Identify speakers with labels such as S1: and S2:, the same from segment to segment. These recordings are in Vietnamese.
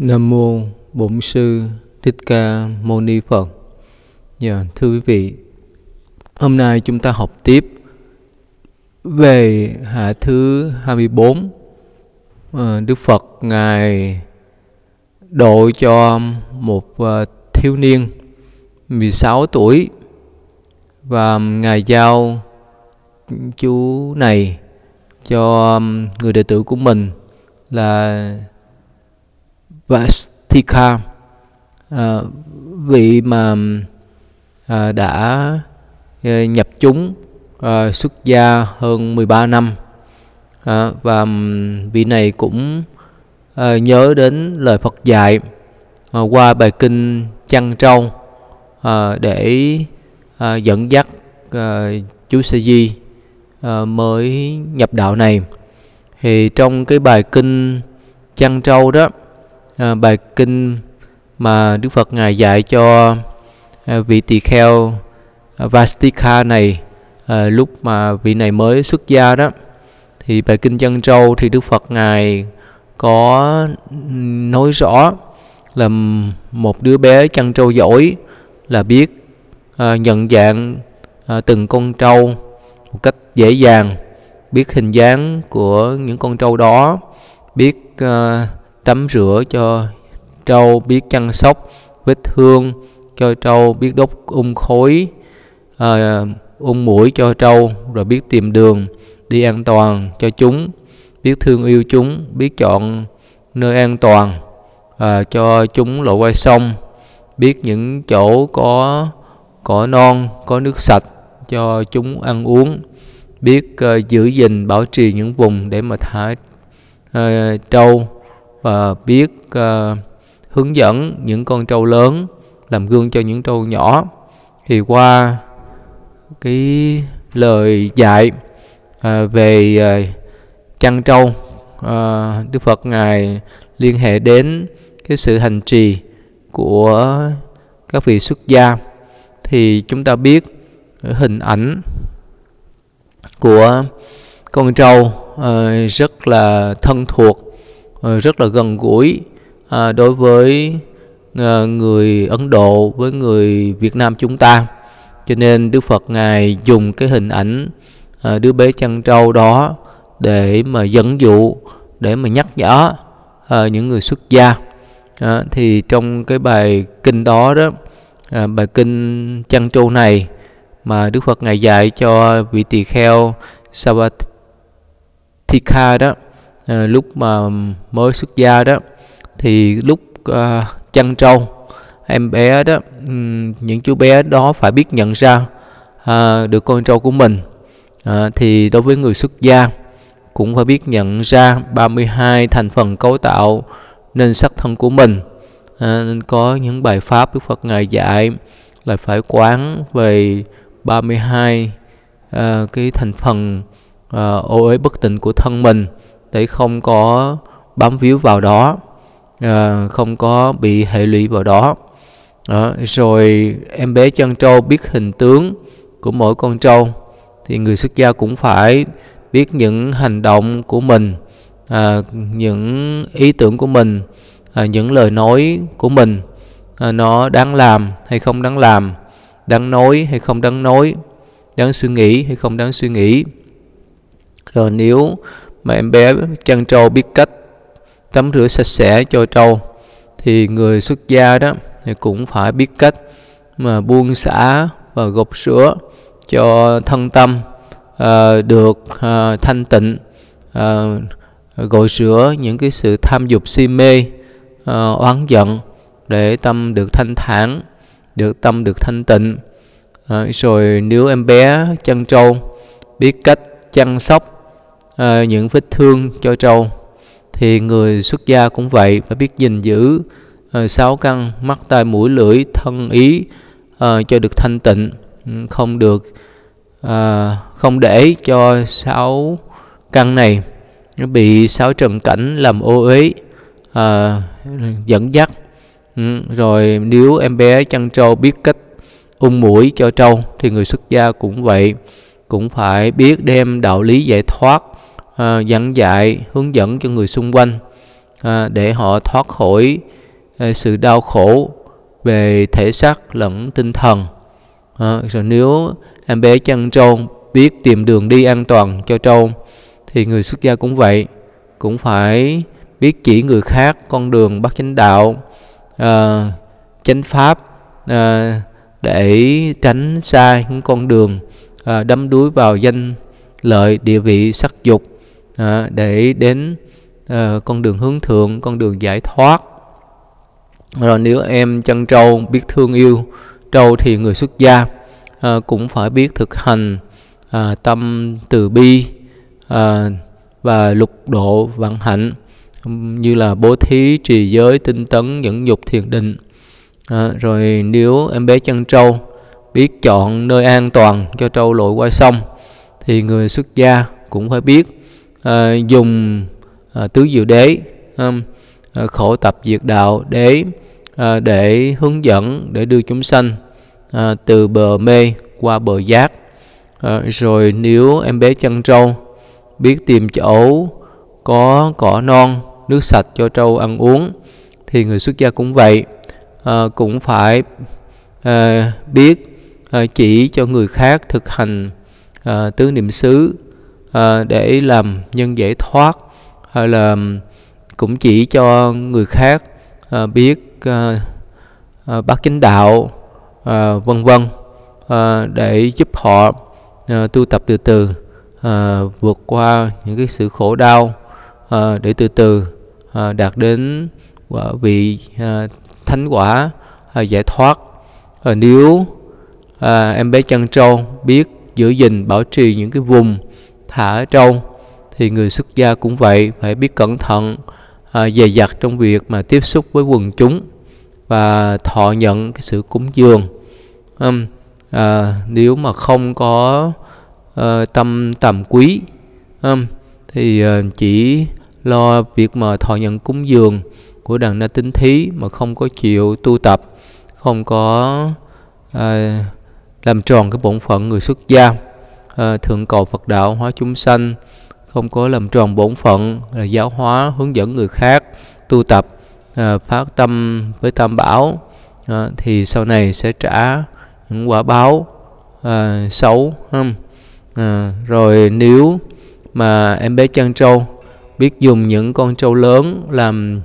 S1: Nam mô Bổn sư Thích Ca Mâu Ni Phật. Dạ, thưa quý vị, hôm nay chúng ta học tiếp về hạ thứ 24. Ờ, Đức Phật ngài độ cho một ờ, thiếu niên 16 tuổi và ngài giao chú này cho người đệ tử của mình là và Stika à, vị mà à, đã ờ, nhập chúng à, xuất gia hơn 13 năm à, và vị này cũng à, nhớ đến lời Phật dạy à, qua bài kinh Chăn Trâu à, để à, dẫn dắt à, chú Sa Di à, mới nhập đạo này thì trong cái bài kinh Chăn Trâu đó à, bài kinh mà Đức Phật ngài dạy cho à, vị tỳ kheo ờ, Vastika này à, lúc mà vị này mới xuất gia đó thì bài kinh chân trâu thì Đức Phật ngài có nói rõ là một đứa bé chân trâu giỏi là biết à, nhận dạng à, từng con trâu một cách dễ dàng biết hình dáng của những con trâu đó biết à, tắm rửa cho trâu biết chăm sóc vết thương cho trâu biết đốt ung um khối à, ung um mũi cho trâu rồi biết tìm đường đi an toàn cho chúng biết thương yêu chúng biết chọn nơi an toàn à, cho chúng lội qua sông biết những chỗ có cỏ non có nước sạch cho chúng ăn uống biết uh, giữ gìn bảo trì những vùng để mà thả uh, trâu và biết uh, hướng dẫn những con trâu lớn làm gương cho những trâu nhỏ thì qua cái lời dạy à, về à, chăn trâu à, Đức Phật ngài liên hệ đến cái sự hành trì của các vị xuất gia thì chúng ta biết hình ảnh của con trâu à, rất là thân thuộc Ờ, rất là gần gũi à, đối với à, người Ấn Độ với người Việt Nam chúng ta cho nên Đức Phật ngài dùng cái hình ảnh à, đứa bé chăn trâu đó để mà dẫn dụ để mà nhắc nhở à, những người xuất gia à, thì trong cái bài kinh đó đó à, bài kinh chăn trâu này mà Đức Phật ngài dạy cho vị tỳ kheo Savatthika đó à, lúc mà mới xuất gia đó thì lúc à, chăn trâu em bé đó những chú bé đó phải biết nhận ra à, được con trâu của mình à, thì đối với người xuất gia cũng phải biết nhận ra 32 thành phần cấu tạo nên sắc thân của mình à, nên có những bài pháp Đức Phật ngài dạy là phải quán về 32 à, cái thành phần à, ô uế bất tịnh của thân mình để không có bám víu vào đó à, không có bị hệ lụy vào đó à, rồi em bé chân trâu biết hình tướng của mỗi con trâu thì người xuất gia cũng phải biết những hành động của mình à, những ý tưởng của mình à, những lời nói của mình à, nó đáng làm hay không đáng làm đáng nói hay không đáng nói đáng suy nghĩ hay không đáng suy nghĩ rồi nếu mà em bé chăn trâu biết cách tắm rửa sạch sẽ cho trâu thì người xuất gia đó thì cũng phải biết cách mà buông xả và gột sữa cho thân tâm à, được à, thanh tịnh à, gội sữa những cái sự tham dục si mê à, oán giận để tâm được thanh thản được tâm được thanh tịnh à, rồi nếu em bé chăn trâu biết cách chăm sóc à, những vết thương cho trâu thì người xuất gia cũng vậy phải biết gìn giữ à, sáu căn mắt tai mũi lưỡi thân ý à, cho được thanh tịnh ừ, không được à, không để cho sáu căn này nó bị sáu trần cảnh làm ô uế à, dẫn dắt ừ, rồi nếu em bé chăn trâu biết cách ung mũi cho trâu thì người xuất gia cũng vậy cũng phải biết đem đạo lý giải thoát à, ờ, dẫn dạy hướng dẫn cho người xung quanh à, để họ thoát khỏi à, sự đau khổ về thể xác lẫn tinh thần à, rồi nếu em bé chân trâu biết tìm đường đi an toàn cho trâu thì người xuất gia cũng vậy cũng phải biết chỉ người khác con đường bắt chánh đạo à, chánh pháp à, để tránh xa những con đường à, đắm đuối vào danh lợi địa vị sắc dục à, để đến à, con đường hướng thượng con đường giải thoát rồi nếu em chân trâu biết thương yêu trâu thì người xuất gia à, cũng phải biết thực hành à, tâm từ bi à, và lục độ vạn hạnh như là bố thí trì giới tinh tấn dẫn dục thiền định à, rồi nếu em bé chân trâu biết chọn nơi an toàn cho trâu lội qua sông thì người xuất gia cũng phải biết à, dùng à, tứ diệu đế à, khổ tập diệt đạo đế à, để hướng dẫn để đưa chúng sanh à, từ bờ mê qua bờ giác à, rồi nếu em bé chân trâu biết tìm chỗ có cỏ non nước sạch cho trâu ăn uống thì người xuất gia cũng vậy à, cũng phải à, biết Ờ, chỉ cho người khác thực hành à, tứ niệm xứ à, để làm nhân giải thoát hay là cũng chỉ cho người khác à, biết à, à, bát chánh đạo à, vân vân à, để giúp họ à, tu tập từ từ à, vượt qua những cái sự khổ đau à, để từ từ à, đạt đến quả vị à, thánh quả à, giải thoát à, nếu à, em bé chăn trâu biết giữ gìn bảo trì những cái vùng thả trâu thì người xuất gia cũng vậy phải biết cẩn thận à, dày dặt trong việc mà tiếp xúc với quần chúng và thọ nhận cái sự cúng dường à, à, nếu mà không có à, tâm tầm quý à, thì à, chỉ lo việc mà thọ nhận cúng dường của đàn na tính thí mà không có chịu tu tập không có à, làm tròn cái bổn phận người xuất gia à, thượng cầu Phật đạo hóa chúng sanh không có làm tròn bổn phận là giáo hóa hướng dẫn người khác tu tập à, phát tâm với tam bảo à, thì sau này sẽ trả những quả báo à, xấu không à, rồi nếu mà em bé chăn trâu biết dùng những con trâu lớn làm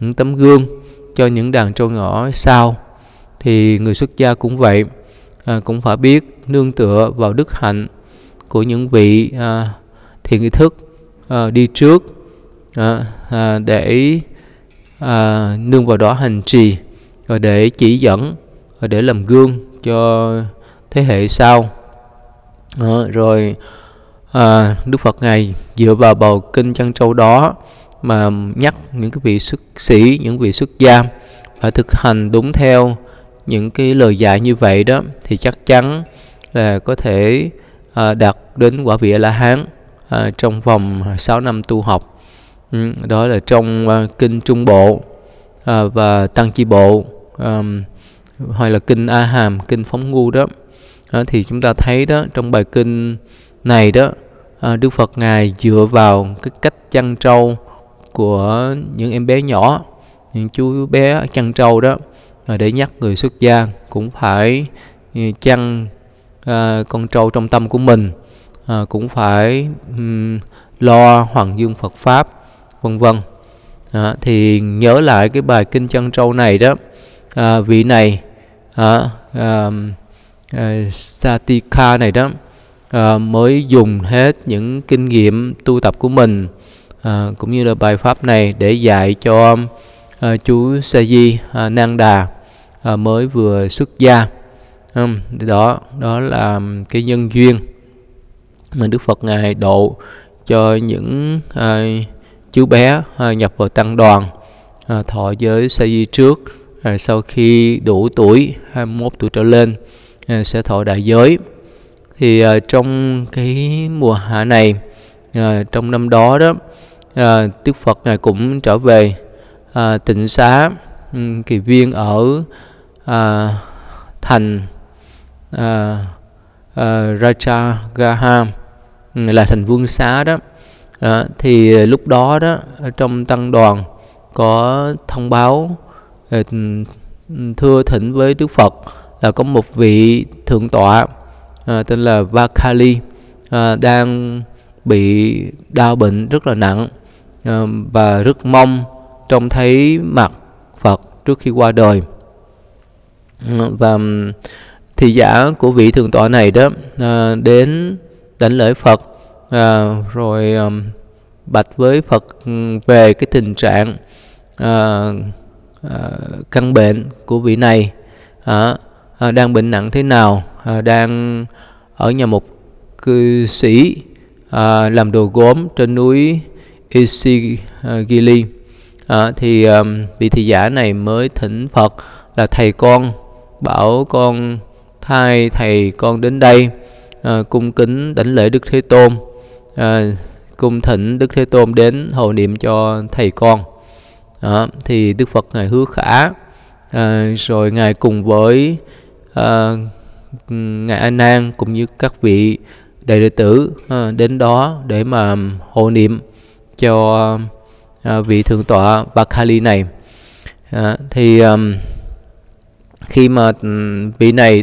S1: những tấm gương cho những đàn trâu nhỏ sau thì người xuất gia cũng vậy à, cũng phải biết nương tựa vào đức hạnh của những vị à, thiện ý thức à, đi trước à, à, để à, nương vào đó hành trì và để chỉ dẫn và để làm gương cho thế hệ sau à, rồi à, Đức Phật ngài dựa vào bầu kinh chân châu đó mà nhắc những cái vị xuất sĩ những vị xuất gia phải thực hành đúng theo những cái lời dạy như vậy đó thì chắc chắn là có thể à, đạt đến quả vị la hán à, ờ, trong vòng 6 năm tu học ừ, đó là trong à, kinh trung bộ à, và tăng chi bộ à, hay là kinh a hàm kinh phóng ngu đó à, thì chúng ta thấy đó trong bài kinh này đó à, đức phật ngài dựa vào cái cách chăn trâu của những em bé nhỏ những chú bé chăn trâu đó Ờ, để nhắc người xuất gia cũng phải ừ, chăn à, ờ, con trâu trong tâm của mình à, cũng phải um, lo hoàng dương Phật pháp vân vân à, thì nhớ lại cái bài kinh chăn trâu này đó à, vị này à, à, à, Satika này đó à, mới dùng hết những kinh nghiệm tu tập của mình à, cũng như là bài pháp này để dạy cho à, chú Sa Di à, Nang Đà à, mới vừa xuất gia um, đó đó là cái nhân duyên mà Đức Phật ngài độ cho những à, chú bé à, nhập vào tăng đoàn à, thọ giới sa di trước à, sau khi đủ tuổi 21 tuổi trở lên à, sẽ thọ đại giới thì à, trong cái mùa hạ này à, trong năm đó đó à, Đức Phật ngài cũng trở về à, tịnh xá kỳ viên ở à, thành à, à, Raja Gaham là thành vương xá đó à, thì lúc đó đó trong tăng đoàn có thông báo à, thưa thỉnh với Đức Phật là có một vị thượng tọa à, tên là Vakali à, đang bị đau bệnh rất là nặng à, và rất mong trông thấy mặt Phật trước khi qua đời và thị giả của vị thượng tọa này đó à, đến đánh lễ Phật à, rồi bạch với Phật về cái tình trạng à, căn bệnh của vị này đang bệnh nặng thế nào đang ở nhà một cư sĩ làm đồ gốm trên núi Isigili à, thì à, vị thị giả này mới thỉnh Phật là thầy con bảo con thay thầy con đến đây à, cung kính đảnh lễ Đức Thế Tôn à, cung thỉnh Đức Thế Tôn đến hồi niệm cho thầy con à, thì Đức Phật ngài hứa khả à, rồi ngài cùng với à, ngài A Nan cũng như các vị đại đệ tử à, đến đó để mà hộ niệm cho à, vị thượng tọa Bạc Kali này à, thì à, khi mà ừ, vị này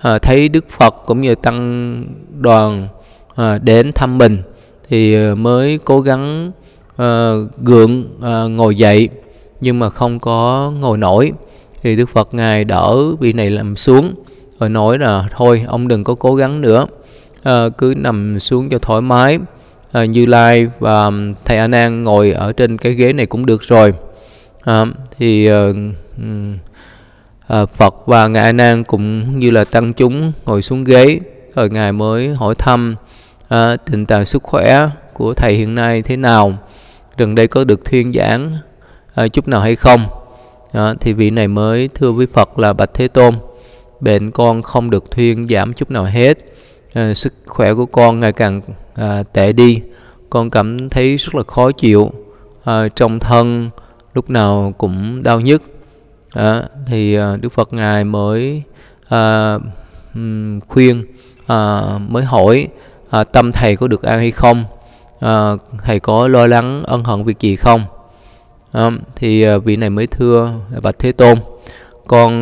S1: à, thấy Đức Phật cũng như tăng đoàn à, đến thăm mình thì ờ, mới cố gắng à, gượng à, ngồi dậy nhưng mà không có ngồi nổi thì Đức Phật ngài đỡ vị này làm xuống rồi nói là thôi ông đừng có cố gắng nữa à, cứ nằm xuống cho thoải mái à, Như Lai và thầy A Nan ngồi ở trên cái ghế này cũng được rồi à, thì à, Ờ, Phật và ngài Nan cũng như là tăng chúng ngồi xuống ghế rồi ngài mới hỏi thăm à, tình trạng sức khỏe của thầy hiện nay thế nào gần đây có được thuyên giảng à, chút nào hay không à, thì vị này mới thưa với Phật là bạch Thế Tôn bệnh con không được thuyên giảm chút nào hết à, sức khỏe của con ngày càng à, tệ đi con cảm thấy rất là khó chịu à, trong thân lúc nào cũng đau nhức đó, thì ờ, đức phật ngài mới à, khuyên à, mới hỏi à, tâm thầy có được an hay không à, thầy có lo lắng ân hận việc gì không à, thì vị này mới thưa bạch thế tôn con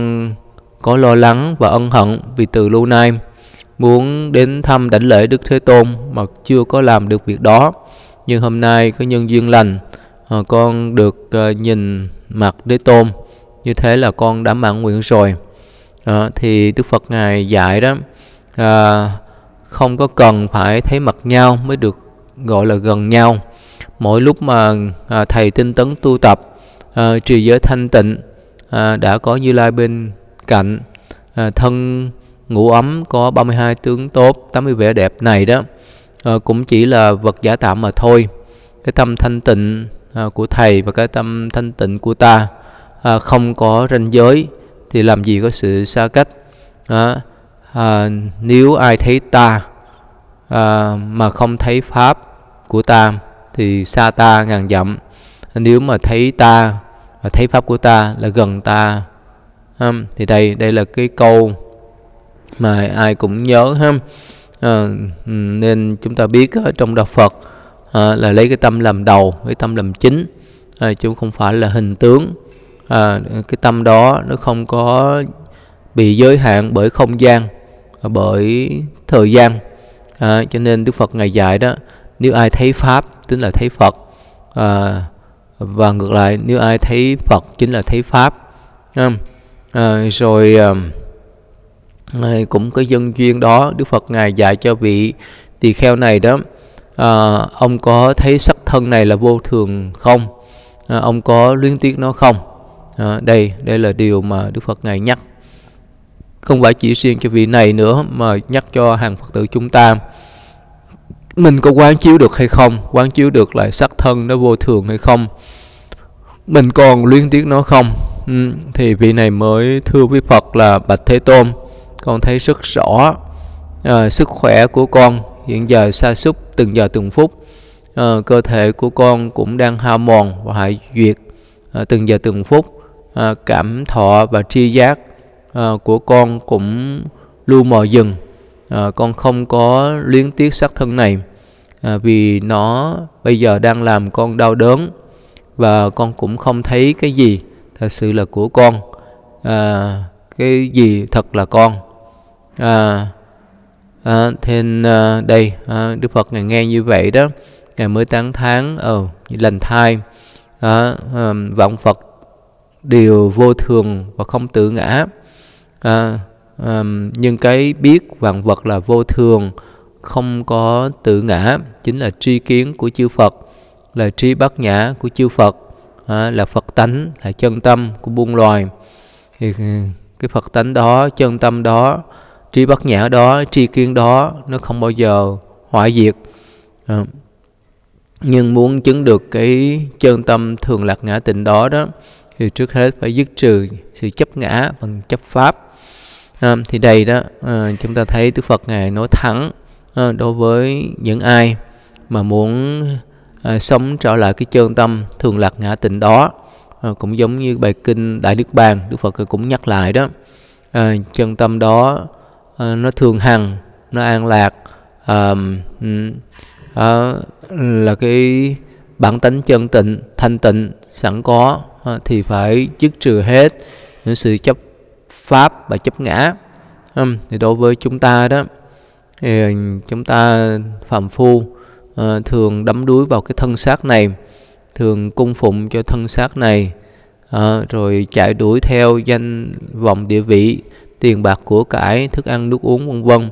S1: có lo lắng và ân hận vì từ lâu nay muốn đến thăm đảnh lễ đức thế tôn mà chưa có làm được việc đó nhưng hôm nay có nhân duyên lành con được nhìn mặt đế tôn như thế là con đã mãn nguyện rồi à, thì đức phật ngài dạy đó à, không có cần phải thấy mặt nhau mới được gọi là gần nhau mỗi lúc mà à, thầy tinh tấn tu tập à, trì giới thanh tịnh à, đã có như lai bên cạnh à, thân ngủ ấm có 32 tướng tốt 80 vẻ đẹp này đó à, cũng chỉ là vật giả tạm mà thôi cái tâm thanh tịnh à, của thầy và cái tâm thanh tịnh của ta à, không có ranh giới thì làm gì có sự xa cách à, à, nếu ai thấy ta à, mà không thấy pháp của ta thì xa ta ngàn dặm nếu mà thấy ta và thấy pháp của ta là gần ta ha? À, thì đây đây là cái câu mà ai cũng nhớ ha à, nên chúng ta biết ở trong đạo Phật à, là lấy cái tâm làm đầu cái tâm làm chính à, chứ không phải là hình tướng à, cái tâm đó nó không có bị giới hạn bởi không gian bởi thời gian à, cho nên đức phật ngày dạy đó nếu ai thấy pháp chính là thấy phật à, và ngược lại nếu ai thấy phật chính là thấy pháp à, rồi à, à, cũng có dân duyên đó đức phật ngài dạy cho vị tỳ kheo này đó à, ông có thấy sắc thân này là vô thường không à, ông có luyến tiếc nó không à, đây đây là điều mà đức phật ngài nhắc không phải chỉ riêng cho vị này nữa mà nhắc cho hàng phật tử chúng ta mình có quán chiếu được hay không quán chiếu được lại sắc thân nó vô thường hay không mình còn luyến tiếc nó không ừ, thì vị này mới thưa với phật là bạch thế tôn con thấy rất rõ à, sức khỏe của con hiện giờ sa sút từng giờ từng phút à, cơ thể của con cũng đang hao mòn và hại duyệt à, từng giờ từng phút Ờ, cảm thọ và tri giác ờ, của con cũng lu mò dừng, ờ, con không có luyến tiếc xác thân này vì nó bây giờ đang làm con đau đớn và con cũng không thấy cái gì thật sự là của con à, cái gì thật là con à, à, thêm à, đây à, đức phật ngài nghe như vậy đó ngày mới tám tháng ờ lần thai à, à, vọng phật đều vô thường và không tự ngã à, um, nhưng cái biết vạn vật là vô thường không có tự ngã chính là tri kiến của chư Phật là tri bát nhã của chư Phật à, là Phật tánh là chân tâm của buôn loài thì ừ, cái Phật tánh đó chân tâm đó tri bát nhã đó tri kiến đó nó không bao giờ hoại diệt à, nhưng muốn chứng được cái chân tâm thường lạc ngã tịnh đó đó thì trước hết phải dứt trừ sự chấp ngã bằng chấp pháp à, thì đây đó à, chúng ta thấy Đức Phật ngài nói thẳng à, đối với những ai mà muốn à, sống trở lại cái chân tâm thường lạc ngã tịnh đó à, cũng giống như bài kinh Đại Đức Bàn Đức Phật cũng nhắc lại đó à, chân tâm đó à, nó thường hằng nó an lạc à, à, là cái bản tánh chân tịnh thanh tịnh sẵn có Ờ, thì phải dứt trừ hết những sự chấp pháp và chấp ngã ừ, thì đối với chúng ta đó thì chúng ta phạm phu ờ, thường đắm đuối vào cái thân xác này thường cung phụng cho thân xác này ờ, rồi chạy đuổi theo danh vọng địa vị tiền bạc của cải thức ăn nước uống vân vân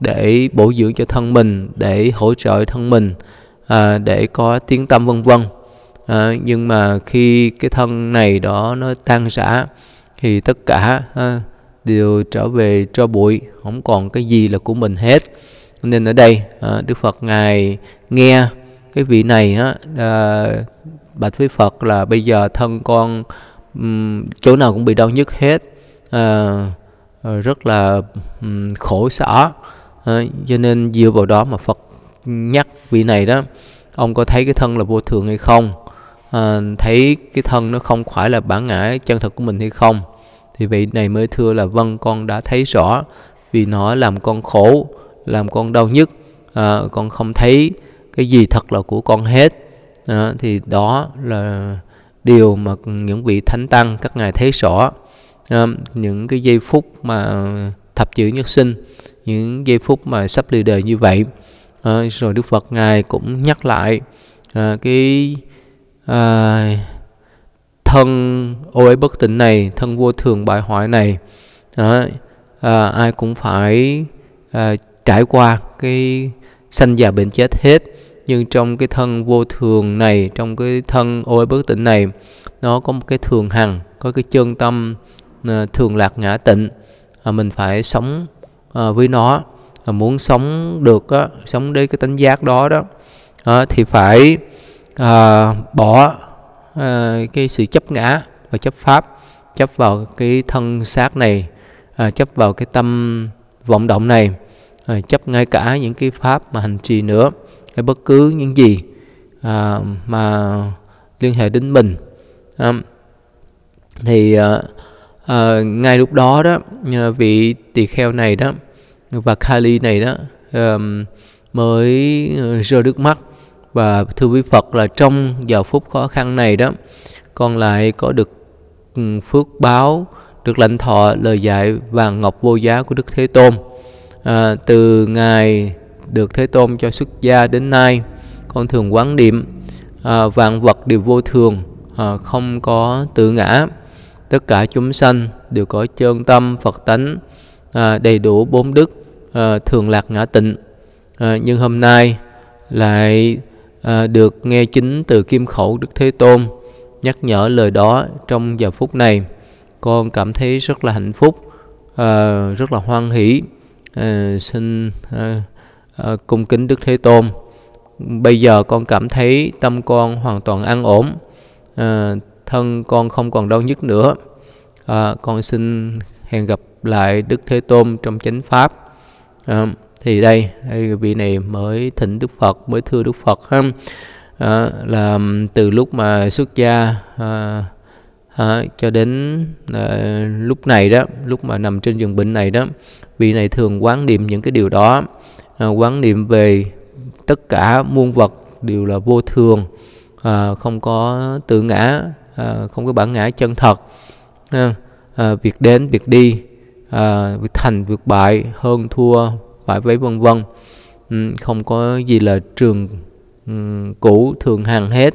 S1: để bổ dưỡng cho thân mình để hỗ trợ thân mình để có tiếng tâm vân vân à, nhưng mà khi cái thân này đó nó tan rã thì tất cả à, đều trở về cho bụi không còn cái gì là của mình hết nên ở đây à, đức phật ngài nghe cái vị này á à, bạch với phật là bây giờ thân con um, chỗ nào cũng bị đau nhức hết à, rất là um, khổ sở à, cho nên dựa vào đó mà phật nhắc vị này đó ông có thấy cái thân là vô thường hay không Ờ, thấy cái thân nó không phải là bản ngã chân thật của mình hay không thì vị này mới thưa là vâng con đã thấy rõ vì nó làm con khổ làm con đau nhức à, con không thấy cái gì thật là của con hết à, thì đó là điều mà những vị thánh tăng các ngài thấy rõ à, những cái giây phút mà thập chữ nhất sinh những giây phút mà sắp lìa đời như vậy à, rồi đức phật ngài cũng nhắc lại à, cái à, thân ô ấy bất tỉnh này thân vô thường bại hoại này đó, à, ai cũng phải à, trải qua cái sanh già bệnh chết hết nhưng trong cái thân vô thường này trong cái thân ô ấy bất tỉnh này nó có một cái thường hằng có cái chân tâm à, thường lạc ngã tịnh à, mình phải sống à, với nó à, muốn sống được á, sống đến cái tánh giác đó đó à, thì phải à, bỏ à, cái sự chấp ngã và chấp pháp chấp vào cái thân xác này à, chấp vào cái tâm vọng động này à, chấp ngay cả những cái pháp mà hành trì nữa hay bất cứ những gì à, mà liên hệ đến mình à, thì à, à, ngay lúc đó đó vị tỳ kheo này đó và Kali này đó à, mới rơi nước mắt và thưa quý Phật là trong giờ phút khó khăn này đó con lại có được phước báo được lãnh thọ lời dạy vàng ngọc vô giá của Đức Thế Tôn à, từ ngày được Thế Tôn cho xuất gia đến nay con thường quán niệm à, vạn vật đều vô thường à, không có tự ngã tất cả chúng sanh đều có chân tâm Phật tánh à, đầy đủ bốn đức à, thường lạc ngã tịnh à, nhưng hôm nay lại à, được nghe chính từ kim khẩu Đức Thế Tôn nhắc nhở lời đó trong giờ phút này con cảm thấy rất là hạnh phúc à, rất là hoan hỷ à, xin à, à, cung kính Đức Thế Tôn bây giờ con cảm thấy tâm con hoàn toàn an ổn à, thân con không còn đau nhức nữa à, con xin hẹn gặp lại Đức Thế Tôn trong chánh pháp à, thì đây, vị này mới thỉnh đức phật mới thưa đức phật ha à, là từ lúc mà xuất gia à, à, cho đến à, lúc này đó lúc mà nằm trên giường bệnh này đó vị này thường quán niệm những cái điều đó à, quán niệm về tất cả muôn vật đều là vô thường à, không có tự ngã à, không có bản ngã chân thật à, à, việc đến việc đi à, việc thành việc bại hơn thua vải váy vân vân ừ, không có gì là trường ừ, cũ thường hàng hết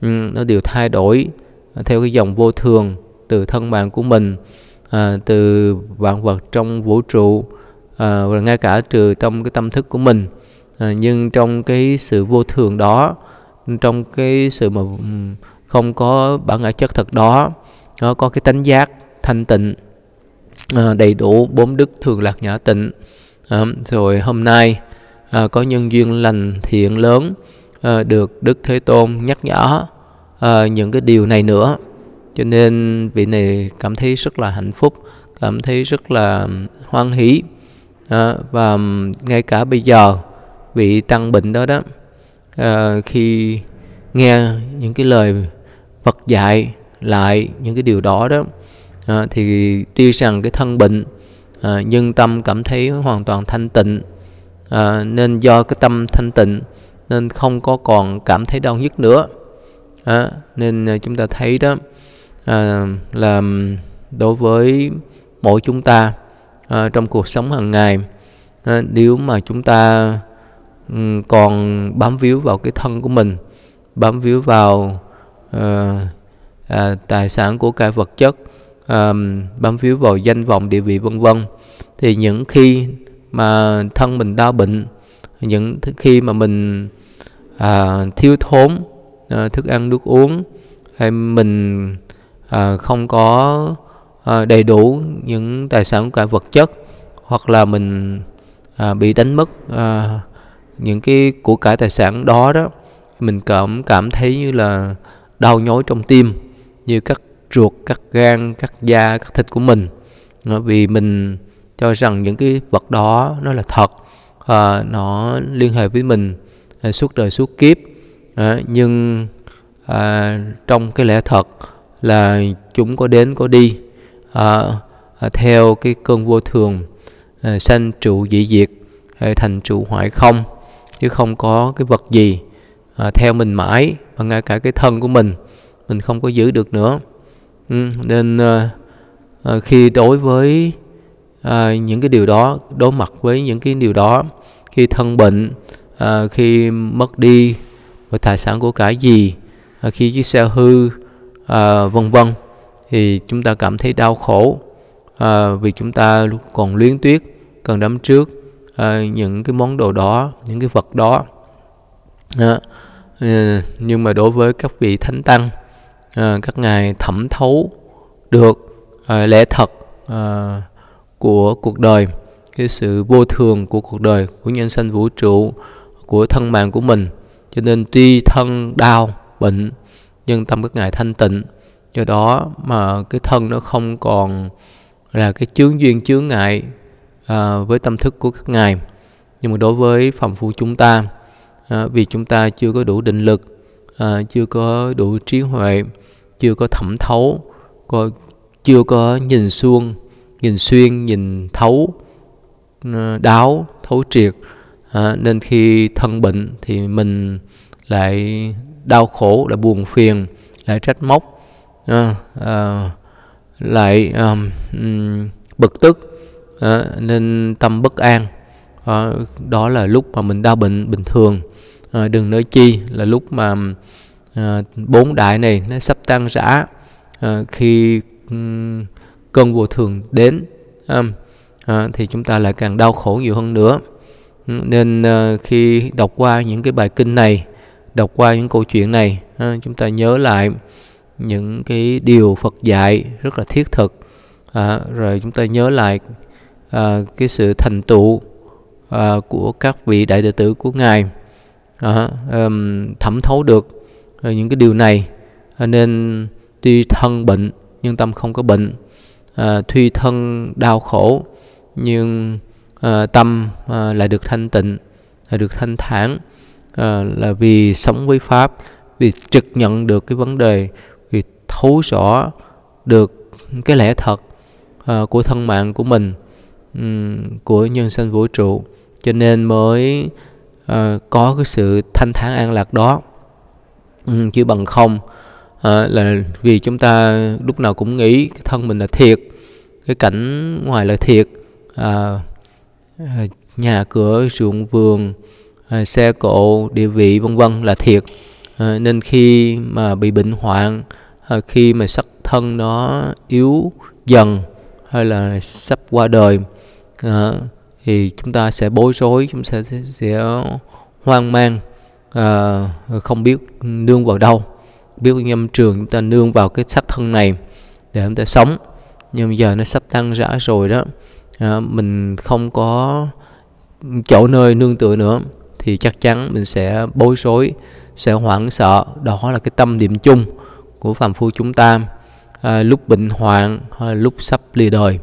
S1: ừ, nó đều thay đổi theo cái dòng vô thường từ thân bạn của mình à, từ vạn vật trong vũ trụ à, và ngay cả trừ trong cái tâm thức của mình à, nhưng trong cái sự vô thường đó trong cái sự mà không có bản ngã chất thật đó nó có cái tánh giác thanh tịnh đầy đủ bốn đức thường lạc nhã tịnh à, rồi hôm nay à, có nhân duyên lành thiện lớn à, được đức thế tôn nhắc nhở à, những cái điều này nữa cho nên vị này cảm thấy rất là hạnh phúc cảm thấy rất là hoan hỷ à, và ngay cả bây giờ vị tăng bệnh đó đó à, khi nghe những cái lời Phật dạy lại những cái điều đó đó à, thì tuy rằng cái thân bệnh à, nhưng tâm cảm thấy hoàn toàn thanh tịnh à, nên do cái tâm thanh tịnh nên không có còn cảm thấy đau nhức nữa à, nên chúng ta thấy đó à, là đối với mỗi chúng ta à, trong cuộc sống hàng ngày à, nếu mà chúng ta còn bám víu vào cái thân của mình bám víu vào uh, à, tài sản của cái vật chất um, bám víu vào danh vọng địa vị vân vân thì những khi mà thân mình đau bệnh những khi mà mình à, thiếu thốn à, thức ăn nước uống hay mình à, không có à, đầy đủ những tài sản cả vật chất hoặc là mình à, bị đánh mất à, những cái của cải tài sản đó đó mình cảm cảm thấy như là đau nhói trong tim như các ruột cắt gan cắt da cắt thịt của mình vì mình cho rằng những cái vật đó nó là thật à, nó liên hệ với mình à, suốt đời suốt kiếp à, nhưng à, trong cái lẽ thật là chúng có đến có đi à, à, theo cái cơn vô thường à, sanh trụ dị diệt à, thành trụ hoại không chứ không có cái vật gì à, theo mình mãi và ngay cả cái thân của mình mình không có giữ được nữa Ừ, nên ờ, ờ, khi đối với ờ, những cái điều đó đối mặt với những cái điều đó khi thân bệnh khi mất đi và tài sản của cái gì khi chiếc xe hư vân vân thì chúng ta cảm thấy đau khổ vì chúng ta còn luyến tuyết cần đắm trước những cái món đồ đó những cái vật đó nhưng mà đối với các vị thánh tăng Ờ, các ngài thẩm thấu được ờ, lẽ thật ờ, của cuộc đời cái sự vô thường của cuộc đời của nhân sanh vũ trụ của thân mạng của mình cho nên tuy thân đau bệnh nhưng tâm các ngài thanh tịnh do đó mà cái thân nó không còn là cái chướng duyên chướng ngại à, với tâm thức của các ngài nhưng mà đối với phạm phu chúng ta à, vì chúng ta chưa có đủ định lực à, chưa có đủ trí huệ chưa có thẩm thấu có chưa có nhìn xuông nhìn xuyên nhìn thấu ờ, đáo thấu triệt à, nên khi thân bệnh thì mình lại đau khổ lại buồn phiền lại trách móc à, à, lại à, bực tức à, nên tâm bất an à, đó là lúc mà mình đau bệnh bình thường à, đừng nói chi là lúc mà Ờ, bốn đại này nó sắp tan rã ờ, khi cơn vô thường đến ờ, thì chúng ta lại càng đau khổ nhiều hơn nữa nên khi đọc qua những cái bài kinh này đọc qua những câu chuyện này chúng ta nhớ lại những cái điều Phật dạy rất là thiết thực rồi chúng ta nhớ lại cái sự thành tựu của các vị đại đệ tử của ngài à, thẩm thấu được Ờ, những cái điều này ờ, nên tuy thân bệnh nhưng tâm không có bệnh à, tuy thân đau khổ nhưng à, tâm à, lại được thanh tịnh lại được thanh thản à, là vì sống với pháp vì trực nhận được cái vấn đề vì thấu rõ được cái lẽ thật à, của thân mạng của mình um, của nhân sinh vũ trụ cho nên mới à, có cái sự thanh thản an lạc đó Ừ, chứ bằng không à, là vì chúng ta lúc nào cũng nghĩ cái thân mình là thiệt cái cảnh ngoài là thiệt à, à, nhà cửa ruộng vườn à, xe cộ địa vị vân vân là thiệt à, nên khi mà bị bệnh hoạn à, khi mà sắc thân nó yếu dần hay là sắp qua đời à, thì chúng ta sẽ bối rối chúng ta sẽ, sẽ hoang mang à, không biết nương vào đâu biết nhâm trường chúng ta nương vào cái sắc thân này để chúng ta sống nhưng giờ nó sắp tăng rã rồi đó à, mình không có chỗ nơi nương tựa nữa thì chắc chắn mình sẽ bối rối sẽ hoảng sợ đó là cái tâm điểm chung của phàm phu chúng ta à, lúc bệnh hoạn hay lúc sắp lìa đời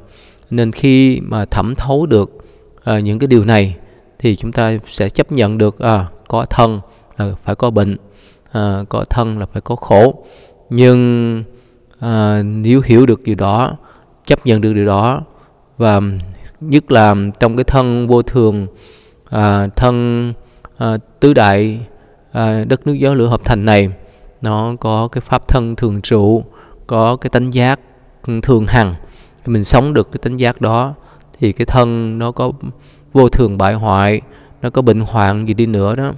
S1: nên khi mà thẩm thấu được à, những cái điều này thì chúng ta sẽ chấp nhận được à, có thân là ừ, phải có bệnh à, có thân là phải có khổ nhưng à, nếu hiểu được điều đó chấp nhận được điều đó và nhất là trong cái thân vô thường à, thân à, tứ đại à, đất nước gió lửa hợp thành này nó có cái pháp thân thường trụ có cái tánh giác thường hằng mình sống được cái tánh giác đó thì cái thân nó có vô thường bại hoại nó có bệnh hoạn gì đi nữa đó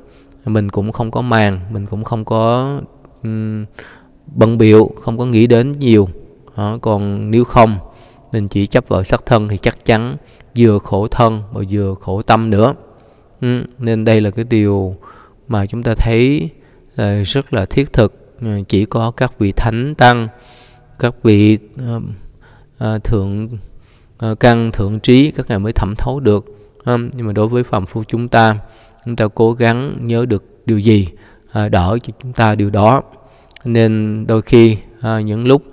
S1: mình cũng không có màng mình cũng không có um, bận biểu không có nghĩ đến nhiều đó, còn nếu không mình chỉ chấp vào sắc thân thì chắc chắn vừa khổ thân và vừa khổ tâm nữa ừ, nên đây là cái điều mà chúng ta thấy là rất là thiết thực ờ, chỉ có các vị thánh tăng các vị uh, uh, thượng uh, căn thượng trí các ngài mới thẩm thấu được um, nhưng mà đối với phạm phu chúng ta chúng ta cố gắng nhớ được điều gì à, đỡ cho chúng ta điều đó nên đôi khi à, những lúc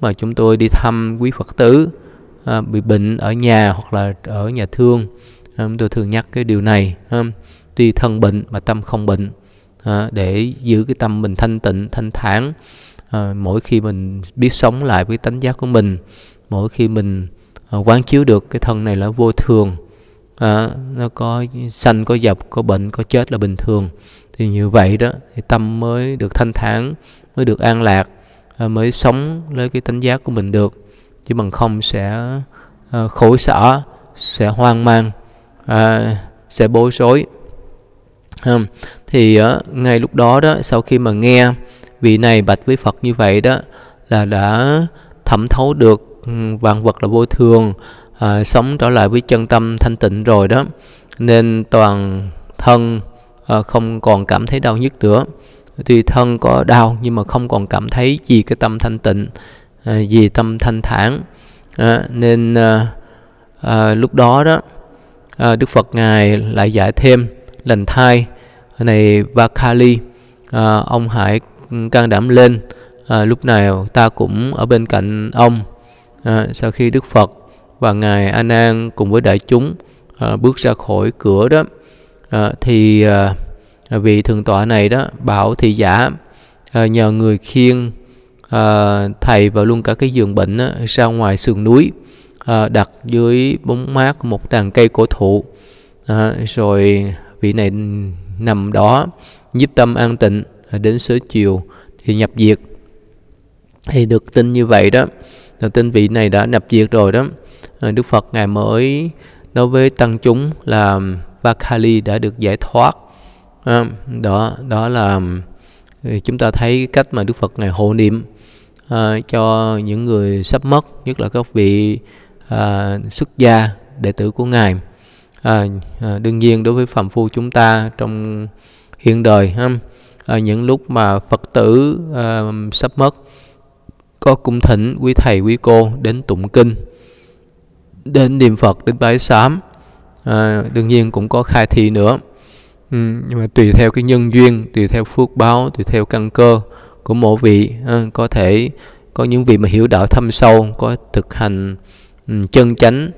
S1: mà chúng tôi đi thăm quý phật tử à, bị bệnh ở nhà hoặc là ở nhà thương chúng tôi thường nhắc cái điều này tuy thân bệnh mà tâm không bệnh để giữ cái tâm mình thanh tịnh thanh thản mỗi khi mình biết sống lại với tánh giác của mình mỗi khi mình quán chiếu được cái thân này là vô thường à, nó có sanh có dập có bệnh có chết là bình thường thì như vậy đó thì tâm mới được thanh thản mới được an lạc à, mới sống lấy cái tánh giác của mình được chứ bằng không sẽ à, khổ sở sẽ hoang mang à, sẽ bối rối à, thì à, ngay lúc đó đó sau khi mà nghe vị này bạch với phật như vậy đó là đã thẩm thấu được ừ, vạn vật là vô thường à, sống trở lại với chân tâm thanh tịnh rồi đó nên toàn thân à, không còn cảm thấy đau nhức nữa tuy thân có đau nhưng mà không còn cảm thấy gì cái tâm thanh tịnh à, ờ, vì tâm thanh thản à, nên à, à, lúc đó đó à, đức phật ngài lại dạy thêm lành thai này vakali à, ông hãy can đảm lên à, lúc nào ta cũng ở bên cạnh ông à, sau khi đức phật và ngài A Nan cùng với đại chúng à, bước ra khỏi cửa đó à, thì à, vị thượng tọa này đó bảo thị giả à, nhờ người khiêng à, thầy và luôn cả cái giường bệnh đó, ra ngoài sườn núi à, đặt dưới bóng mát của một tàn cây cổ thụ à, rồi vị này nằm đó giúp tâm an tịnh à, đến sớ chiều thì nhập diệt thì được tin như vậy đó là tin vị này đã nhập diệt rồi đó Ờ, Đức Phật Ngài mới đối với tăng chúng là Vakali đã được giải thoát ờ, đó đó là ừ, chúng ta thấy cách mà Đức Phật Ngài hộ niệm ờ, cho những người sắp mất nhất là các vị xuất gia đệ tử của Ngài đương nhiên đối với phạm phu chúng ta trong hiện đời những lúc mà Phật tử sắp mất có cung thỉnh quý thầy quý cô đến tụng kinh đến niệm Phật đến bái sám à, đương nhiên cũng có khai thị nữa ừ, nhưng mà tùy theo cái nhân duyên tùy theo phước báo tùy theo căn cơ của mỗi vị à, có thể có những vị mà hiểu đạo thâm sâu có thực hành um, chân chánh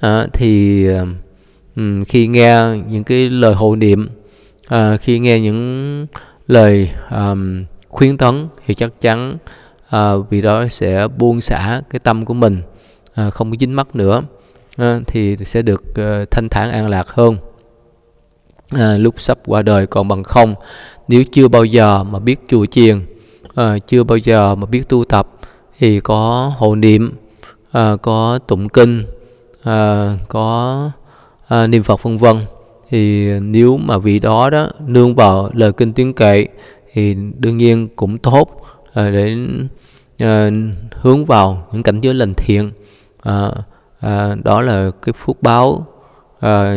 S1: à, thì um, khi nghe những cái lời hộ niệm à, khi nghe những lời um, khuyến tấn thì chắc chắn à, vì đó sẽ buông xả cái tâm của mình à, không có dính mắc nữa Ờ, thì sẽ được ờ, thanh thản an lạc hơn à, lúc sắp qua đời còn bằng không nếu chưa bao giờ mà biết chùa chiền à, chưa bao giờ mà biết tu tập thì có hộ niệm à, có tụng kinh à, có à, niệm phật vân vân thì nếu mà vị đó đó nương vào lời kinh tiếng kệ thì đương nhiên cũng tốt à, để à, hướng vào những cảnh giới lành thiện à, à, đó là cái phước báo à,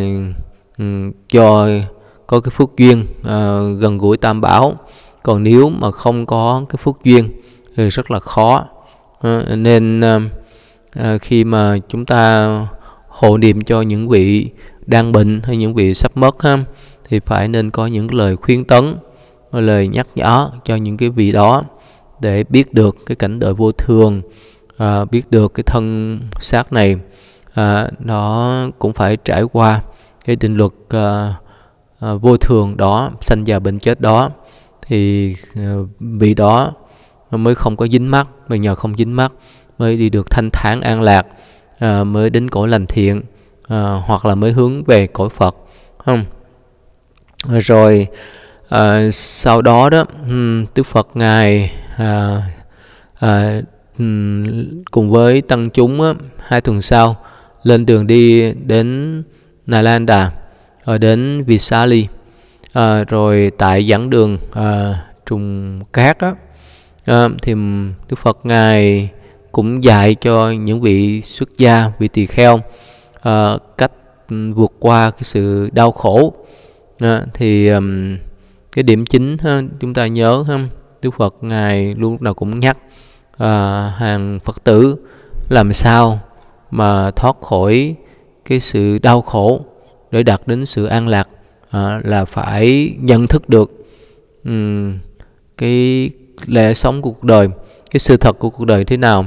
S1: do ừ, có cái phước duyên à, gần gũi tam bảo còn nếu mà không có cái phước duyên thì rất là khó à, nên à, à khi mà chúng ta hộ niệm cho những vị đang bệnh hay những vị sắp mất ha thì phải nên có những lời khuyên tấn lời nhắc nhở cho những cái vị đó để biết được cái cảnh đời vô thường à, biết được cái thân xác này à, nó cũng phải trải qua cái định luật à, à, vô thường đó sanh già bệnh chết đó thì à, vì đó mới không có dính mắt mà nhờ không dính mắt mới đi được thanh thản an lạc à, mới đến cõi lành thiện à, hoặc là mới hướng về cõi phật không rồi à, sau đó đó um, phật ngài à, à, cùng với tăng chúng á, hai tuần sau lên đường đi đến Nalanda ở ờ, đến Visali à, ờ, rồi tại giảng đường à, trùng cát á, à, thì Đức Phật ngài cũng dạy cho những vị xuất gia vị tỳ kheo à, cách vượt qua cái sự đau khổ à, thì um, cái điểm chính ha, chúng ta nhớ ha Đức Phật ngài luôn lúc nào cũng nhắc à, hàng phật tử làm sao mà thoát khỏi cái sự đau khổ để đạt đến sự an lạc à, là phải nhận thức được um, cái lẽ sống của cuộc đời cái sự thật của cuộc đời thế nào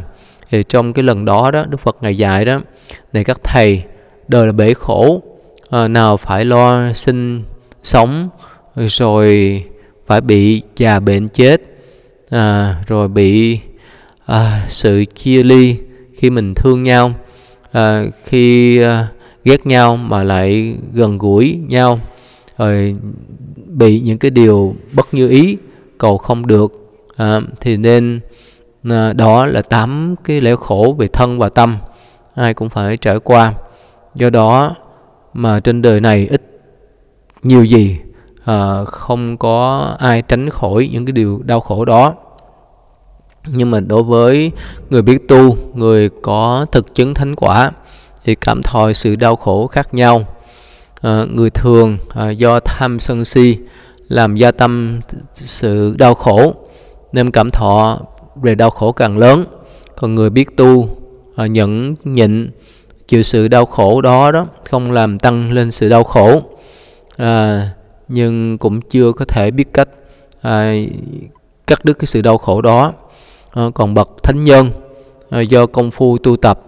S1: thì trong cái lần đó đó đức phật ngày dạy đó này các thầy đời là bể khổ à, nào phải lo sinh sống rồi phải bị già bệnh chết à, rồi bị à, sự chia ly khi mình thương nhau à, khi à, ghét nhau mà lại gần gũi nhau rồi bị những cái điều bất như ý cầu không được à, thì nên à, đó là tám cái lẽ khổ về thân và tâm ai cũng phải trải qua do đó mà trên đời này ít nhiều gì à, không có ai tránh khỏi những cái điều đau khổ đó nhưng mà đối với người biết tu người có thực chứng thánh quả thì cảm thọ sự đau khổ khác nhau à, người thường à, do tham sân si làm gia tâm sự đau khổ nên cảm thọ về đau khổ càng lớn còn người biết tu à, nhẫn nhịn chịu sự đau khổ đó đó không làm tăng lên sự đau khổ à, nhưng cũng chưa có thể biết cách à, cắt đứt cái sự đau khổ đó Ờ, còn bậc thánh nhân ờ, do công phu tu tập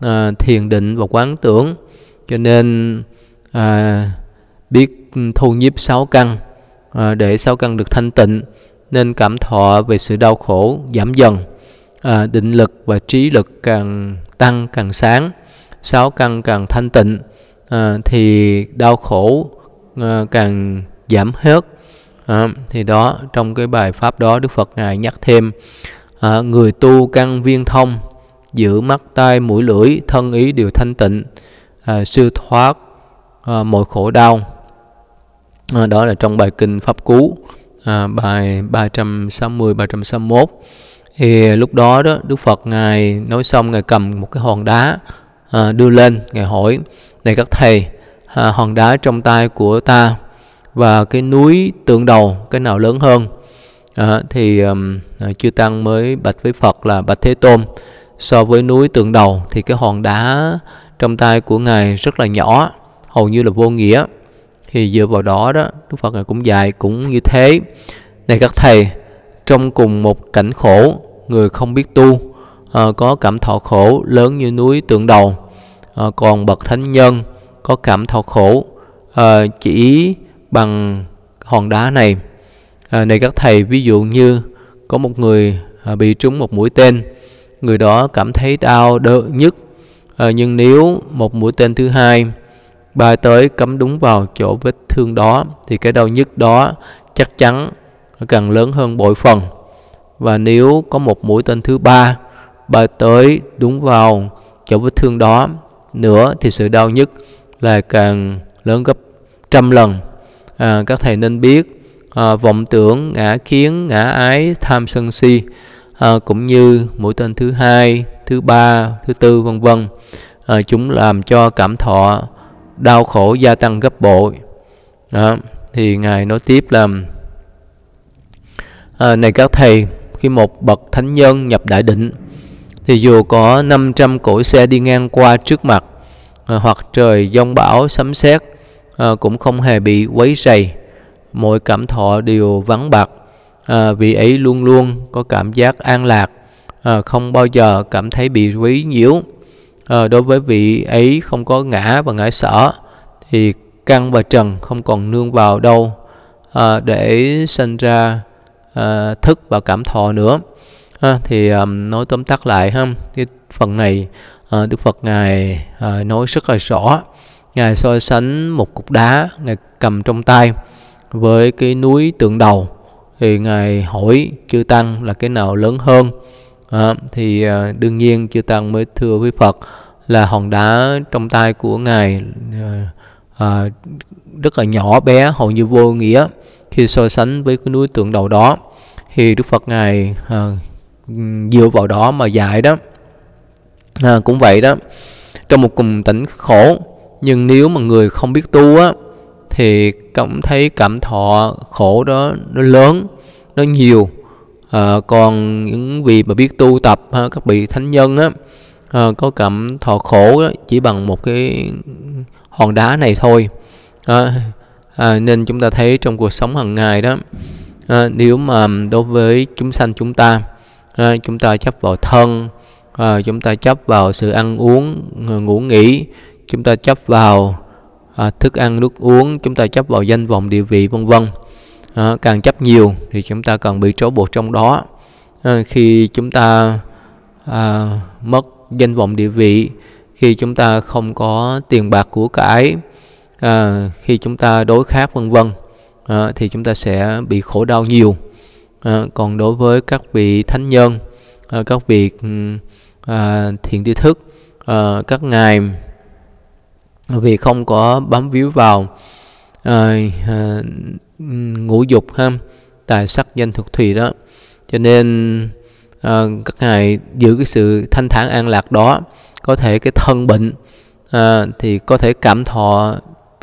S1: ờ, thiền định và quán tưởng cho nên biết thu nhiếp sáu căn để sáu căn được thanh tịnh nên cảm thọ về sự đau khổ giảm dần định lực và trí lực càng tăng càng sáng sáu căn càng thanh tịnh thì đau khổ càng giảm hết thì đó trong cái bài pháp đó đức phật ngài nhắc thêm à, người tu căn viên thông giữ mắt tay mũi lưỡi thân ý đều thanh tịnh à, siêu thoát à, mọi khổ đau à, đó là trong bài kinh pháp cú à, bài 360 361 thì lúc đó đó Đức Phật ngài nói xong ngài cầm một cái hòn đá à, đưa lên ngài hỏi này các thầy à, hòn đá trong tay của ta và cái núi tượng đầu cái nào lớn hơn à, thì um, chư tăng mới bạch với phật là bạch thế tôn so với núi tượng đầu thì cái hòn đá trong tay của ngài rất là nhỏ hầu như là vô nghĩa thì dựa vào đó đó đức phật ngài cũng dạy cũng như thế này các thầy trong cùng một cảnh khổ người không biết tu à, có cảm thọ khổ lớn như núi tượng đầu à, còn bậc thánh nhân có cảm thọ khổ à, chỉ bằng hòn đá này à, này các thầy ví dụ như có một người à, bị trúng một mũi tên người đó cảm thấy đau đớn nhất à, nhưng nếu một mũi tên thứ hai bay tới cắm đúng vào chỗ vết thương đó thì cái đau nhất đó chắc chắn nó càng lớn hơn bội phần và nếu có một mũi tên thứ ba bay tới đúng vào chỗ vết thương đó nữa thì sự đau nhất là càng lớn gấp trăm lần à, các thầy nên biết à, vọng tưởng ngã kiến ngã ái tham sân si à, cũng như mũi tên thứ hai thứ ba thứ tư vân vân à, chúng làm cho cảm thọ đau khổ gia tăng gấp bội đó. thì ngài nói tiếp là à, này các thầy khi một bậc thánh nhân nhập đại định thì dù có 500 cỗ xe đi ngang qua trước mặt à, hoặc trời giông bão sấm sét à, cũng không hề bị quấy rầy mọi cảm thọ đều vắng bạc à, vị ấy luôn luôn có cảm giác an lạc à, không bao giờ cảm thấy bị quấy nhiễu à, đối với vị ấy không có ngã và ngã sở thì căn và trần không còn nương vào đâu à, để sinh ra à, thức và cảm thọ nữa à, thì à, nói tóm tắt lại ha cái phần này à, Đức Phật ngài à, nói rất là rõ ngài so sánh một cục đá ngài cầm trong tay với cái núi tượng đầu thì ngài hỏi chư tăng là cái nào lớn hơn à, thì à, đương nhiên chư tăng mới thưa với phật là hòn đá trong tay của ngài à, à, rất là nhỏ bé hầu như vô nghĩa khi so sánh với cái núi tượng đầu đó thì đức phật ngài à, dựa vào đó mà dạy đó à, cũng vậy đó trong một cùng tỉnh khổ nhưng nếu mà người không biết tu á thì cảm thấy cảm thọ khổ đó nó lớn nó nhiều à, còn những vị mà biết tu tập ha, các vị thánh nhân á à, có cảm thọ khổ đó, chỉ bằng một cái hòn đá này thôi à, à, nên chúng ta thấy trong cuộc sống hàng ngày đó à, nếu mà đối với chúng sanh chúng ta à, chúng ta chấp vào thân à, chúng ta chấp vào sự ăn uống à, ngủ nghỉ chúng ta chấp vào à, thức ăn nước uống chúng ta chấp vào danh vọng địa vị vân vân à, càng chấp nhiều thì chúng ta càng bị trói buộc trong đó à, khi chúng ta à, mất danh vọng địa vị khi chúng ta không có tiền bạc của cải à, khi chúng ta đối khác vân vân à, thì chúng ta sẽ bị khổ đau nhiều à, còn đối với các vị thánh nhân à, các vị à, thiện tri thức à, các ngài vì không có bám víu vào à, à, ngũ dục ha tài sắc danh thực thủy đó cho nên à, các ngài giữ cái sự thanh thản an lạc đó có thể cái thân bệnh à, thì có thể cảm thọ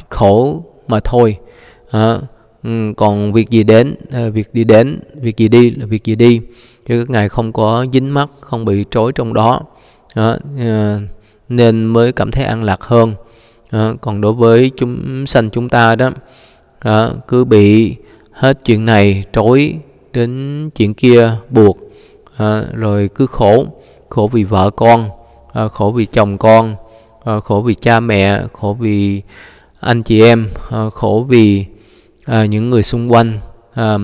S1: khổ mà thôi à, còn việc gì đến à, việc đi đến việc gì đi là việc gì đi chứ các ngài không có dính mắc không bị trối trong đó à, à, nên mới cảm thấy an lạc hơn à, còn đối với chúng sanh chúng ta đó à, cứ bị hết chuyện này trối đến chuyện kia buộc à, rồi cứ khổ khổ vì vợ con à, khổ vì chồng con à, khổ vì cha mẹ khổ vì anh chị em à, khổ vì à, những người xung quanh à,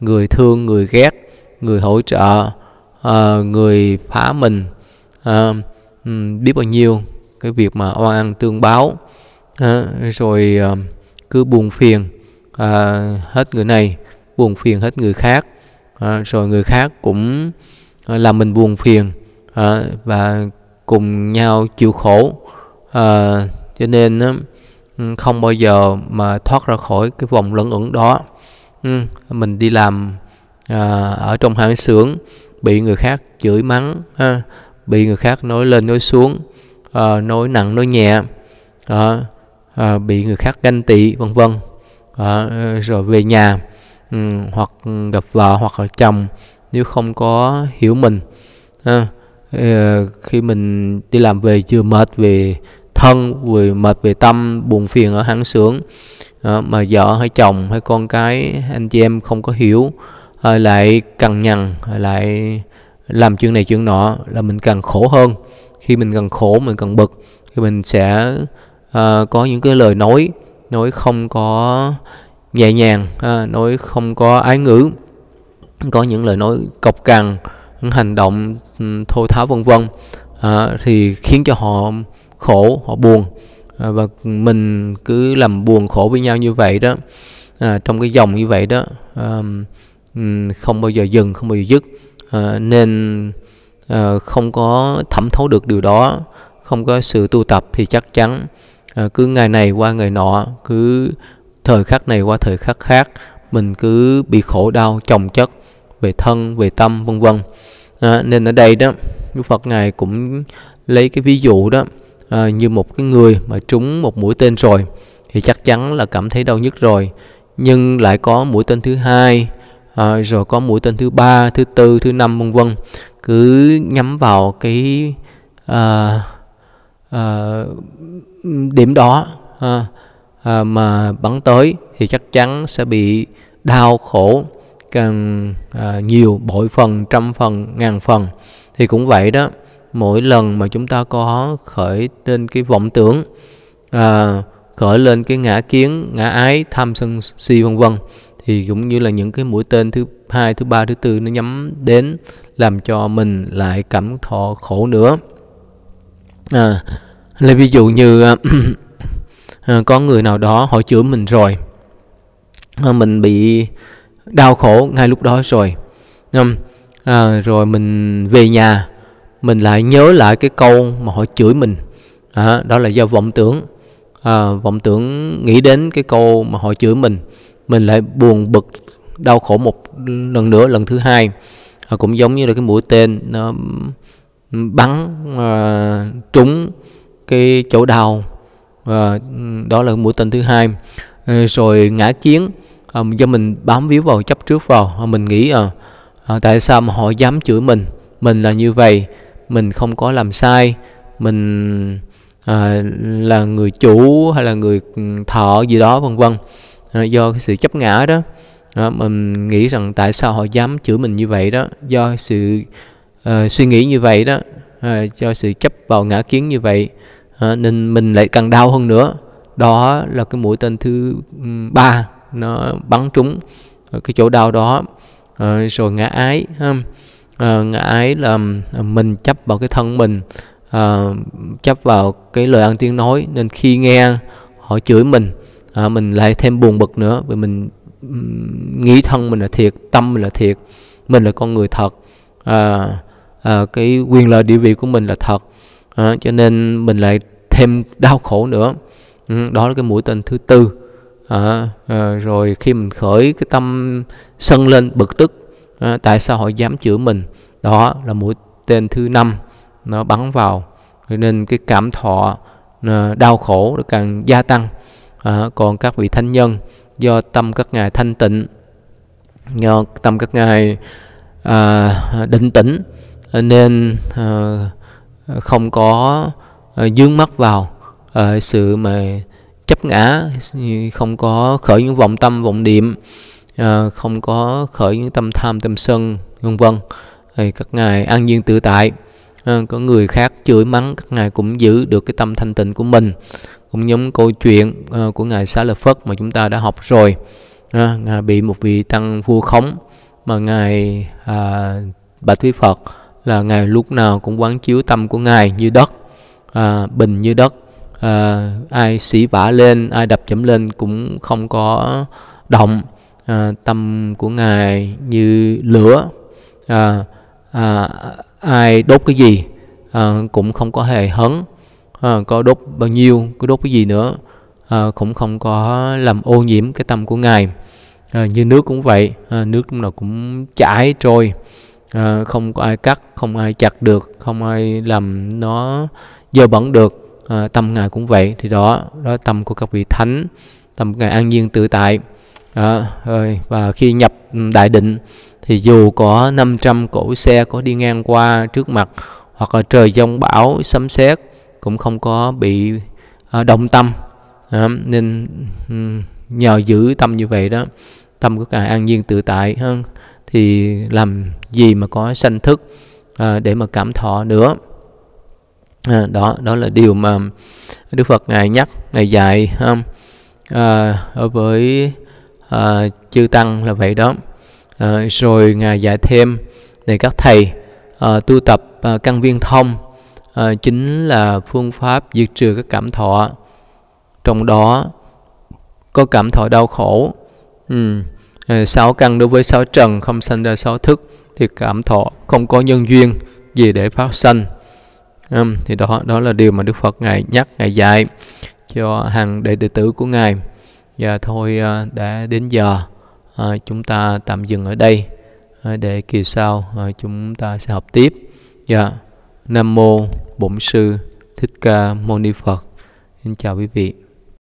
S1: người thương người ghét người hỗ trợ à, người phá mình à, biết bao nhiêu cái việc mà oan ăn tương báo à, rồi à, cứ buồn phiền à, hết người này buồn phiền hết người khác à, rồi người khác cũng ờ, làm mình buồn phiền à, và cùng nhau chịu khổ à, cho nên á, ừ, không bao giờ mà thoát ra khỏi cái vòng luẩn ẩn đó ừ, mình đi làm à, ở trong hãng xưởng bị người khác chửi mắng à, bị người khác nói lên nói xuống uh, ờ, nỗi nặng nỗi nhẹ uh, uh, bị người khác ganh tị vân vân uh, rồi về nhà um, hoặc gặp vợ hoặc là chồng nếu không có hiểu mình uh, uh, khi mình đi làm về chưa mệt về thân về mệt về tâm buồn phiền ở hãng xưởng uh, mà vợ hay chồng hay con cái anh chị em không có hiểu lại cằn nhằn lại làm chuyện này chuyện nọ là mình càng khổ hơn khi mình cần khổ mình cần bực thì mình sẽ uh, có những cái lời nói nói không có nhẹ nhàng uh, nói không có ái ngữ có những lời nói cộc cằn những hành động thô tháo vân vân uh, thì khiến cho họ khổ họ buồn uh, và mình cứ làm buồn khổ với nhau như vậy đó uh, trong cái dòng như vậy đó uh, không bao giờ dừng không bao giờ dứt uh, nên Ờ, không có thẩm thấu được điều đó không có sự tu tập thì chắc chắn ờ, cứ ngày này qua ngày nọ cứ thời khắc này qua thời khắc khác mình cứ bị khổ đau chồng chất về thân về tâm vân vân à, nên ở đây đó đức phật ngài cũng lấy cái ví dụ đó à, như một cái người mà trúng một mũi tên rồi thì chắc chắn là cảm thấy đau nhức rồi nhưng lại có mũi tên thứ hai à, rồi có mũi tên thứ ba thứ tư thứ năm vân vân cứ nhắm vào cái uh, uh, điểm đó uh, uh, mà bắn tới thì chắc chắn sẽ bị đau khổ càng uh, nhiều bội phần trăm phần ngàn phần thì cũng vậy đó mỗi lần mà chúng ta có khởi lên cái vọng tưởng uh, khởi lên cái ngã kiến ngã ái tham sân si vân vân thì cũng như là những cái mũi tên thứ hai thứ ba thứ tư nó nhắm đến làm cho mình lại cảm thọ khổ nữa à, là ví dụ như à, à, có người nào đó họ chữa mình rồi à, mình bị đau khổ ngay lúc đó rồi um, à, rồi mình về nhà mình lại nhớ lại cái câu mà họ chửi mình à, đó là do vọng tưởng à, vọng tưởng nghĩ đến cái câu mà họ chửi mình mình lại buồn bực đau khổ một lần nữa lần thứ hai Ờ, cũng giống như là cái mũi tên nó bắn à, trúng cái chỗ đầu à, đó là mũi tên thứ hai à, rồi ngã kiến à, do mình bám víu vào chấp trước vào à, mình nghĩ à, à tại sao mà họ dám chửi mình mình là như vậy mình không có làm sai mình à, là người chủ hay là người thọ gì đó vân vân à, do cái sự chấp ngã đó đó, mình nghĩ rằng tại sao họ dám chửi mình như vậy đó do sự uh, suy nghĩ như vậy đó uh, do sự chấp vào ngã kiến như vậy uh, nên mình lại càng đau hơn nữa đó là cái mũi tên thứ ba nó bắn trúng cái chỗ đau đó uh, rồi ngã ái ha uh, ngã ái là mình chấp vào cái thân mình uh, chấp vào cái lời ăn tiếng nói nên khi nghe họ chửi mình uh, mình lại thêm buồn bực nữa vì mình nghĩ thân mình là thiệt tâm mình là thiệt mình là con người thật à, à, cái quyền lợi địa vị của mình là thật à, cho nên mình lại thêm đau khổ nữa ừ, đó là cái mũi tên thứ tư à, à, rồi khi mình khởi cái tâm sân lên bực tức à, tại sao họ dám chữa mình đó là mũi tên thứ năm nó bắn vào nên cái cảm thọ à, đau khổ nó càng gia tăng à, còn các vị thanh nhân do tâm các ngài thanh tịnh do tâm các ngài à, định tĩnh nên à, không có à, dướng mắt vào à, sự mà chấp ngã không có khởi những vọng tâm vọng niệm à, không có khởi những tâm tham tâm sân vân vân thì các ngài an nhiên tự tại à, có người khác chửi mắng các ngài cũng giữ được cái tâm thanh tịnh của mình cũng giống câu chuyện uh, của ngài Xá Lợi Phất mà chúng ta đã học rồi à, ngài bị một vị tăng vua khống mà ngài à, bạch với Phật là ngài lúc nào cũng quán chiếu tâm của ngài như đất à, bình như đất à, ai xỉ vả lên ai đập chấm lên cũng không có động à, tâm của ngài như lửa à, à, ai đốt cái gì à, cũng không có hề hấn à, có đốt bao nhiêu có đốt cái gì nữa à, cũng không có làm ô nhiễm cái tâm của ngài à, như nước cũng vậy à, nước lúc nào cũng chảy trôi à, không có ai cắt không ai chặt được không ai làm nó dơ bẩn được à, tâm ngài cũng vậy thì đó đó tâm của các vị thánh tâm ngài an nhiên tự tại à, rồi và khi nhập đại định thì dù có 500 cỗ xe có đi ngang qua trước mặt hoặc là trời giông bão sấm sét cũng không có bị uh, động tâm à, nên nhờ giữ tâm như vậy đó tâm của ngài an nhiên tự tại hơn thì làm gì mà có sanh thức à, để mà cảm thọ nữa à, đó đó là điều mà đức phật ngài nhắc ngài dạy ha, à, ở với à, chư tăng là vậy đó à, rồi ngài dạy thêm để các thầy à, tu tập à, căn viên thông à, chính là phương pháp diệt trừ các cảm thọ trong đó có cảm thọ đau khổ ừ. Ờ, sáu căn đối với sáu trần không sanh ra sáu thức thì cảm thọ không có nhân duyên gì để phát sanh à, thì đó đó là điều mà Đức Phật ngài nhắc ngài dạy cho hàng đệ tử của ngài và dạ thôi ờ, đã đến giờ à, chúng ta tạm dừng ở đây để kỳ sau chúng ta sẽ học tiếp dạ nam mô Bổn Sư Thích Ca Mâu Ni Phật. Xin chào quý vị.